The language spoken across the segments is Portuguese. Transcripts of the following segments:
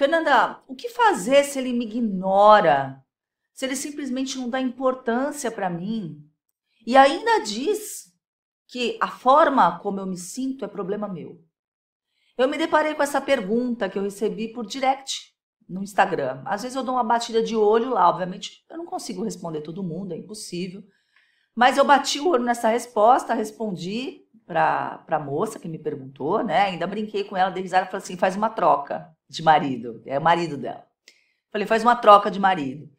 Fernanda, o que fazer se ele me ignora? Se ele simplesmente não dá importância para mim? E ainda diz que a forma como eu me sinto é problema meu. Eu me deparei com essa pergunta que eu recebi por direct no Instagram. Às vezes eu dou uma batida de olho lá, obviamente eu não consigo responder todo mundo, é impossível. Mas eu bati o olho nessa resposta, respondi para a moça que me perguntou, né? Ainda brinquei com ela, de risada, falei assim, faz uma troca de marido, é o marido dela. Falei, faz uma troca de marido.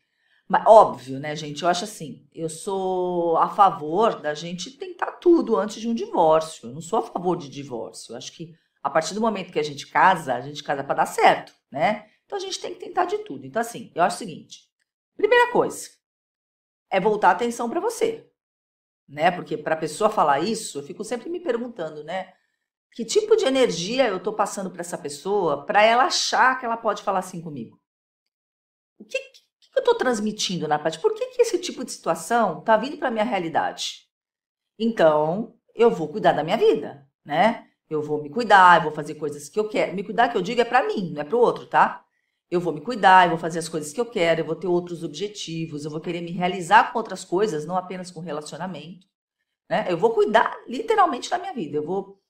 Mas, óbvio, né, gente? Eu acho assim, eu sou a favor da gente tentar tudo antes de um divórcio. Eu não sou a favor de divórcio. Eu acho que a partir do momento que a gente casa, a gente casa para dar certo, né? Então a gente tem que tentar de tudo. Então, assim, eu acho o seguinte: primeira coisa é voltar a atenção para você, né? Porque para a pessoa falar isso, eu fico sempre me perguntando, né? Que tipo de energia eu estou passando para essa pessoa para ela achar que ela pode falar assim comigo? O que, que, que eu estou transmitindo na parte? Por que, que esse tipo de situação está vindo para minha realidade? Então, eu vou cuidar da minha vida, né? Eu vou me cuidar, eu vou fazer coisas que eu quero. Me cuidar que eu digo é para mim, não é para o outro, tá? Eu vou me cuidar, eu vou fazer as coisas que eu quero, eu vou ter outros objetivos, eu vou querer me realizar com outras coisas, não apenas com relacionamento. Né? Eu vou cuidar literalmente da minha vida. Eu vou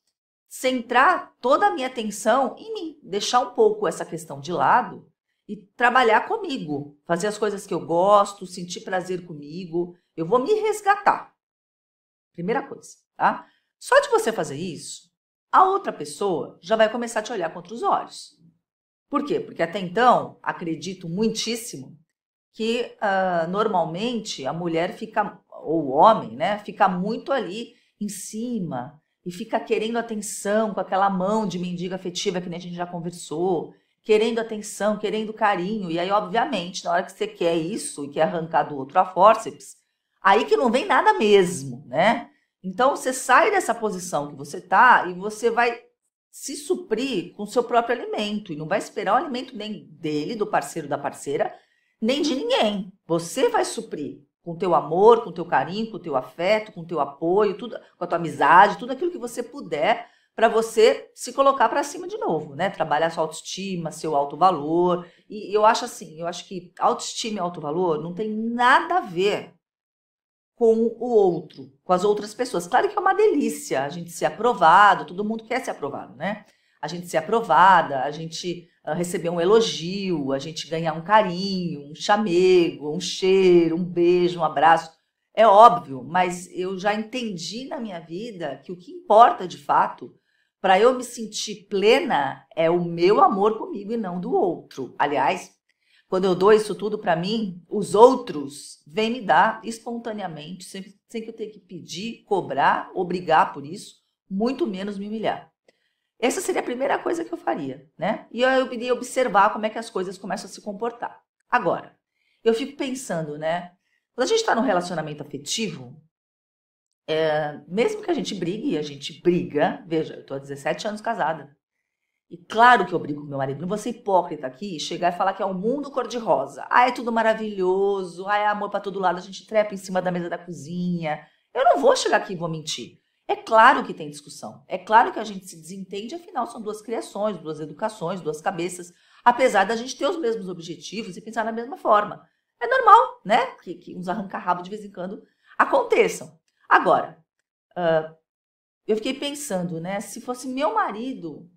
centrar toda a minha atenção em mim, deixar um pouco essa questão de lado e trabalhar comigo, fazer as coisas que eu gosto, sentir prazer comigo. Eu vou me resgatar. Primeira coisa, tá? Só de você fazer isso, a outra pessoa já vai começar a te olhar contra os olhos. Por quê? Porque até então, acredito muitíssimo que uh, normalmente a mulher fica, ou o homem, né, fica muito ali em cima, e fica querendo atenção com aquela mão de mendiga afetiva que nem a gente já conversou, querendo atenção, querendo carinho. E aí, obviamente, na hora que você quer isso e quer arrancar do outro a forceps, aí que não vem nada mesmo, né? Então você sai dessa posição que você tá e você vai se suprir com o seu próprio alimento e não vai esperar o alimento nem dele, do parceiro, da parceira, nem de ninguém. Você vai suprir com teu amor, com teu carinho, com teu afeto, com teu apoio, tudo, com a tua amizade, tudo aquilo que você puder para você se colocar para cima de novo, né? Trabalhar sua autoestima, seu alto valor. E eu acho assim, eu acho que autoestima e alto valor não tem nada a ver com o outro, com as outras pessoas. Claro que é uma delícia a gente ser aprovado, todo mundo quer ser aprovado, né? a gente ser aprovada, a gente ah, receber um elogio, a gente ganhar um carinho, um chamego, um cheiro, um beijo, um abraço. É óbvio, mas eu já entendi na minha vida que o que importa de fato para eu me sentir plena é o meu amor comigo e não do outro. Aliás, quando eu dou isso tudo para mim, os outros vêm me dar espontaneamente, sem, sem que eu tenha que pedir, cobrar, obrigar por isso, muito menos me humilhar. Essa seria a primeira coisa que eu faria, né? E eu iria observar como é que as coisas começam a se comportar. Agora, eu fico pensando, né? Quando a gente está num relacionamento afetivo, é, mesmo que a gente brigue, e a gente briga. Veja, eu estou há 17 anos casada. E claro que eu brigo com meu marido. Não vou ser hipócrita aqui e chegar e falar que é um mundo cor-de-rosa. Ah, é tudo maravilhoso. Ah, é amor para todo lado. A gente trepa em cima da mesa da cozinha. Eu não vou chegar aqui e vou mentir. É claro que tem discussão, é claro que a gente se desentende, afinal são duas criações, duas educações, duas cabeças, apesar da gente ter os mesmos objetivos e pensar da mesma forma. É normal, né? Que, que uns arranca-rabo de vez em quando aconteçam. Agora, uh, eu fiquei pensando, né? Se fosse meu marido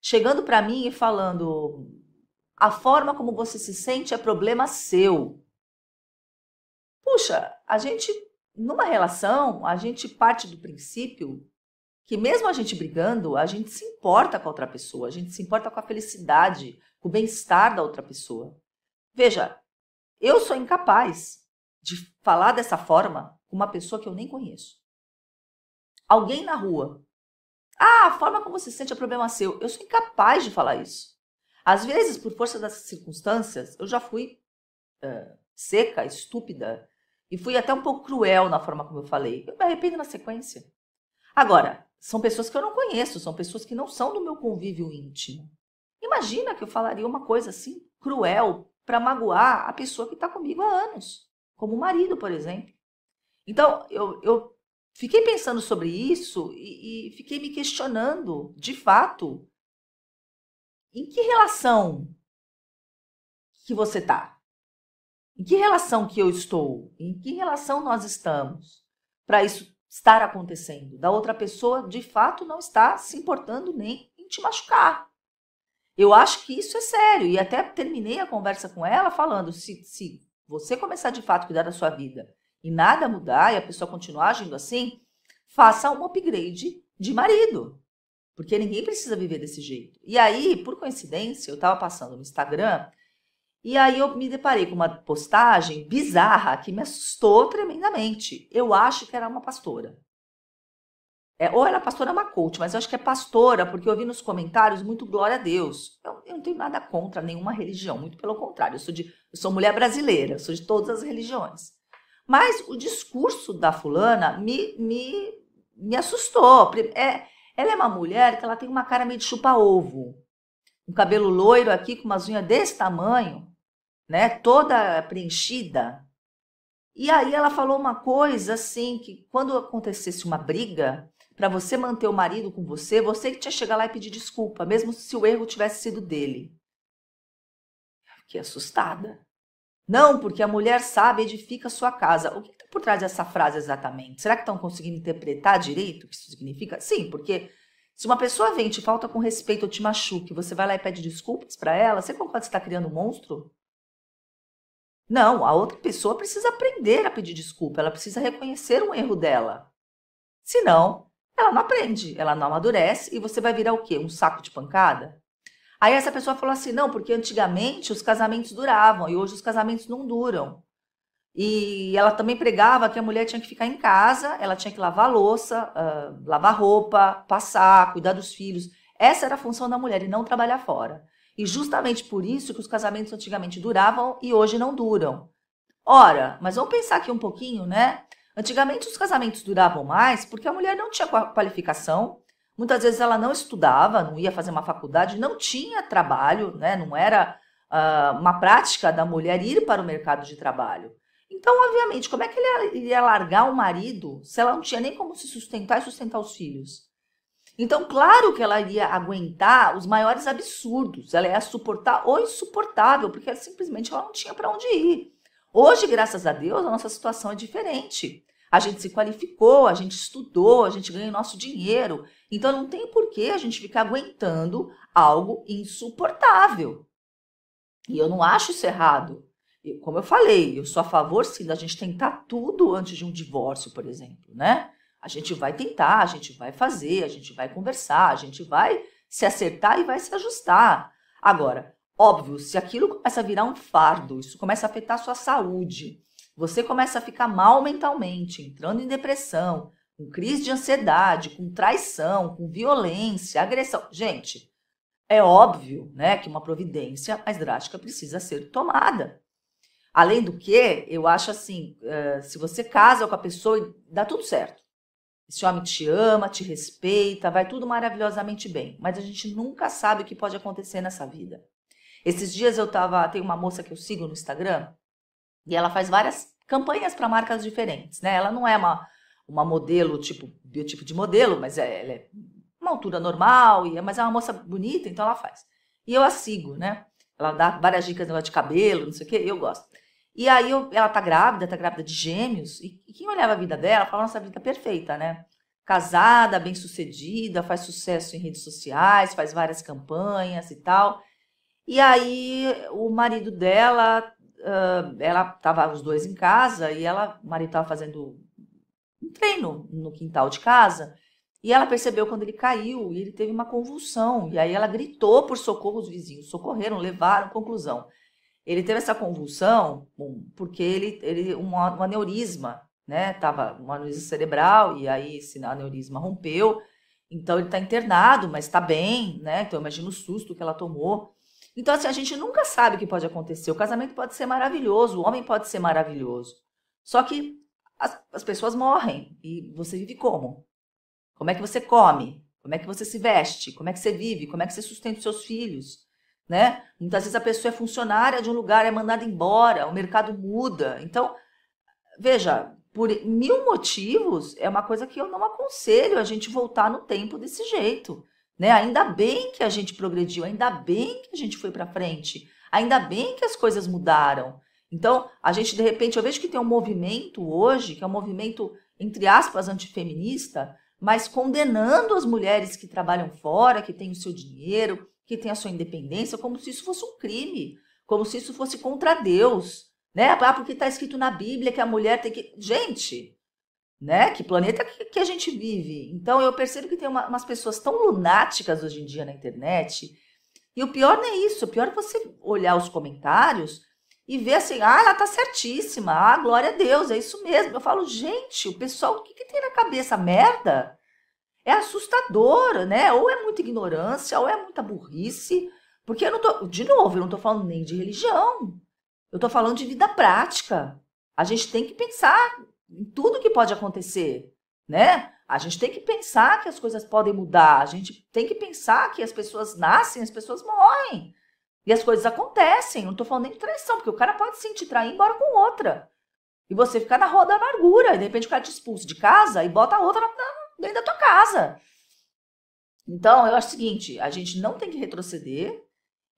chegando para mim e falando: a forma como você se sente é problema seu. Puxa, a gente numa relação, a gente parte do princípio que mesmo a gente brigando, a gente se importa com a outra pessoa, a gente se importa com a felicidade, com o bem-estar da outra pessoa. Veja, eu sou incapaz de falar dessa forma com uma pessoa que eu nem conheço. Alguém na rua. Ah, a forma como você se sente é problema seu. Eu sou incapaz de falar isso. Às vezes, por força das circunstâncias, eu já fui uh, seca, estúpida, e fui até um pouco cruel na forma como eu falei. Eu me arrependo na sequência. Agora, são pessoas que eu não conheço, são pessoas que não são do meu convívio íntimo. Imagina que eu falaria uma coisa assim cruel para magoar a pessoa que está comigo há anos, como o marido, por exemplo. Então, eu, eu fiquei pensando sobre isso e, e fiquei me questionando, de fato, em que relação que você está? Em que relação que eu estou? Em que relação nós estamos? Para isso estar acontecendo, da outra pessoa de fato não está se importando nem em te machucar. Eu acho que isso é sério e até terminei a conversa com ela falando se, se você começar de fato a cuidar da sua vida e nada mudar e a pessoa continuar agindo assim, faça um upgrade de marido, porque ninguém precisa viver desse jeito. E aí, por coincidência, eu estava passando no Instagram e aí eu me deparei com uma postagem bizarra que me assustou tremendamente. Eu acho que era uma pastora. É, ou era é pastora é uma coach, mas eu acho que é pastora, porque eu vi nos comentários muito glória a Deus. Eu, eu não tenho nada contra nenhuma religião, muito pelo contrário. Eu sou, de, eu sou mulher brasileira, sou de todas as religiões. Mas o discurso da fulana me, me, me assustou. É, ela é uma mulher que ela tem uma cara meio de chupa-ovo. Um cabelo loiro aqui com umas unhas desse tamanho né, toda preenchida. E aí ela falou uma coisa assim que quando acontecesse uma briga, para você manter o marido com você, você que tinha que chegar lá e pedir desculpa, mesmo se o erro tivesse sido dele. Eu fiquei assustada. Não, porque a mulher sabe edifica sua casa. O que está por trás dessa frase exatamente? Será que estão conseguindo interpretar direito o que isso significa? Sim, porque se uma pessoa vem te falta com respeito ou te machuca, você vai lá e pede desculpas para ela, você concorda que está criando um monstro? Não, a outra pessoa precisa aprender a pedir desculpa, ela precisa reconhecer um erro dela. Senão, ela não aprende, ela não amadurece e você vai virar o quê? Um saco de pancada? Aí essa pessoa falou assim: não, porque antigamente os casamentos duravam e hoje os casamentos não duram. E ela também pregava que a mulher tinha que ficar em casa, ela tinha que lavar louça, uh, lavar roupa, passar, cuidar dos filhos. Essa era a função da mulher e não trabalhar fora. E justamente por isso que os casamentos antigamente duravam e hoje não duram. Ora, mas vamos pensar aqui um pouquinho, né? Antigamente os casamentos duravam mais porque a mulher não tinha qualificação, muitas vezes ela não estudava, não ia fazer uma faculdade, não tinha trabalho, né? Não era uh, uma prática da mulher ir para o mercado de trabalho. Então, obviamente, como é que ele ia largar o marido se ela não tinha nem como se sustentar e sustentar os filhos? Então, claro que ela iria aguentar os maiores absurdos, ela ia suportar o insuportável, porque ela, simplesmente ela não tinha para onde ir. Hoje, graças a Deus, a nossa situação é diferente. A gente se qualificou, a gente estudou, a gente ganhou nosso dinheiro. Então, não tem porquê a gente ficar aguentando algo insuportável. E eu não acho isso errado. como eu falei, eu sou a favor, sim, da gente tentar tudo antes de um divórcio, por exemplo, né? A gente vai tentar, a gente vai fazer, a gente vai conversar, a gente vai se acertar e vai se ajustar. Agora, óbvio, se aquilo começa a virar um fardo, isso começa a afetar a sua saúde, você começa a ficar mal mentalmente, entrando em depressão, com crise de ansiedade, com traição, com violência, agressão. Gente, é óbvio, né, que uma providência mais drástica precisa ser tomada. Além do que, eu acho assim, eh, se você casa com a pessoa, dá tudo certo. Esse homem te ama, te respeita, vai tudo maravilhosamente bem, mas a gente nunca sabe o que pode acontecer nessa vida. Esses dias eu tava, tem uma moça que eu sigo no Instagram, e ela faz várias campanhas para marcas diferentes, né? Ela não é uma uma modelo, tipo, biotipo de modelo, mas é, ela é uma altura normal, e é, mas é uma moça bonita, então ela faz. E eu a sigo, né? Ela dá várias dicas de cabelo, não sei o quê, eu gosto. E aí eu, ela tá grávida, tá grávida de gêmeos, e, e quem olhava a vida dela falava, nossa, vida tá perfeita, né? Casada, bem sucedida, faz sucesso em redes sociais, faz várias campanhas e tal. E aí o marido dela, uh, ela tava os dois em casa, e ela, o marido tava fazendo um treino no quintal de casa, e ela percebeu quando ele caiu e ele teve uma convulsão. E aí ela gritou por socorro, os vizinhos socorreram, levaram, conclusão. Ele teve essa convulsão bom, porque ele, ele um, um aneurisma, né? Tava um aneurisma cerebral e aí esse aneurisma rompeu. Então ele está internado, mas está bem, né? Então imagina o susto que ela tomou. Então assim, a gente nunca sabe o que pode acontecer. O casamento pode ser maravilhoso, o homem pode ser maravilhoso. Só que as, as pessoas morrem e você vive como? Como é que você come? Como é que você se veste? Como é que você vive? Como é que você sustenta os seus filhos? né? Muitas vezes a pessoa é funcionária de um lugar, é mandada embora, o mercado muda. Então, veja, por mil motivos, é uma coisa que eu não aconselho a gente voltar no tempo desse jeito. Né? Ainda bem que a gente progrediu, ainda bem que a gente foi para frente, ainda bem que as coisas mudaram. Então, a gente de repente, eu vejo que tem um movimento hoje, que é um movimento entre aspas antifeminista, mas condenando as mulheres que trabalham fora, que têm o seu dinheiro, que tem a sua independência como se isso fosse um crime, como se isso fosse contra Deus, né? Ah, porque está escrito na Bíblia que a mulher tem que. Gente, né? Que planeta que, que a gente vive? Então eu percebo que tem uma, umas pessoas tão lunáticas hoje em dia na internet. E o pior não é isso, o pior é você olhar os comentários e ver assim, ah, ela tá certíssima, ah, glória a Deus, é isso mesmo. Eu falo, gente, o pessoal, o que, que tem na cabeça? Merda? é assustador, né? Ou é muita ignorância, ou é muita burrice. Porque eu não tô, de novo, eu não tô falando nem de religião. Eu tô falando de vida prática. A gente tem que pensar em tudo que pode acontecer, né? A gente tem que pensar que as coisas podem mudar, a gente tem que pensar que as pessoas nascem, as pessoas morrem. E as coisas acontecem. Eu não tô falando nem de traição, porque o cara pode sim te trair embora com outra. E você ficar na roda da amargura, e de repente o cara te expulsa de casa e bota a outra na, dentro da tua casa. Então, eu acho o seguinte: a gente não tem que retroceder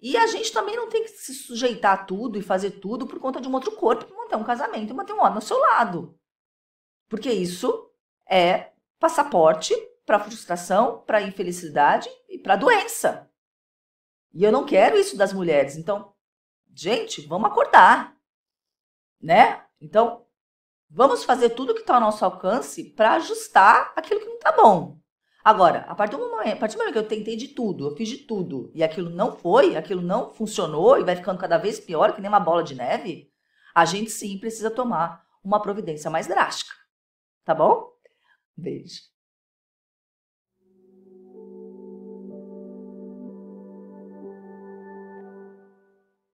e a gente também não tem que se sujeitar a tudo e fazer tudo por conta de um outro corpo para manter um casamento e manter um homem ao seu lado. Porque isso é passaporte para frustração, para infelicidade e para doença. E eu não quero isso das mulheres. Então, gente, vamos acordar, né? Então, Vamos fazer tudo que está ao nosso alcance para ajustar aquilo que não está bom. Agora, a partir, momento, a partir, do momento, que eu tentei de tudo, eu fiz de tudo, e aquilo não foi, aquilo não funcionou e vai ficando cada vez pior, que nem uma bola de neve, a gente sim precisa tomar uma providência mais drástica. Tá bom? Beijo.